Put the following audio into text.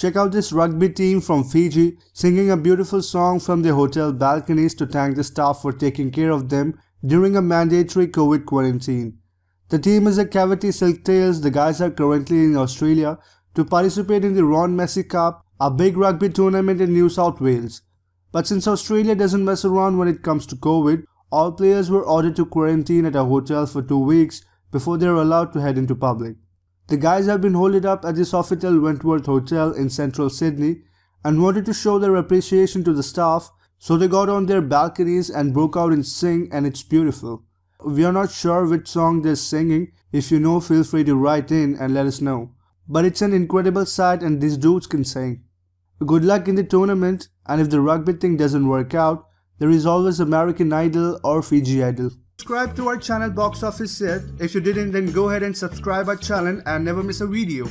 Check out this rugby team from Fiji singing a beautiful song from their hotel balconies to thank the staff for taking care of them during a mandatory COVID quarantine. The team is the Cavity Silk Tails. The guys are currently in Australia to participate in the Ron Messi Cup, a big rugby tournament in New South Wales. But since Australia doesn't mess around when it comes to COVID, all players were ordered to quarantine at a hotel for two weeks before they are allowed to head into public. The guys have been holed up at the Sofitel Wentworth Hotel in central Sydney and wanted to show their appreciation to the staff, so they got on their balconies and broke out in sing and it's beautiful. We are not sure which song they're singing, if you know feel free to write in and let us know. But it's an incredible sight and these dudes can sing. Good luck in the tournament and if the rugby thing doesn't work out, there is always American Idol or Fiji Idol. Subscribe to our channel Box Office Set. If you didn't then go ahead and subscribe our channel and never miss a video.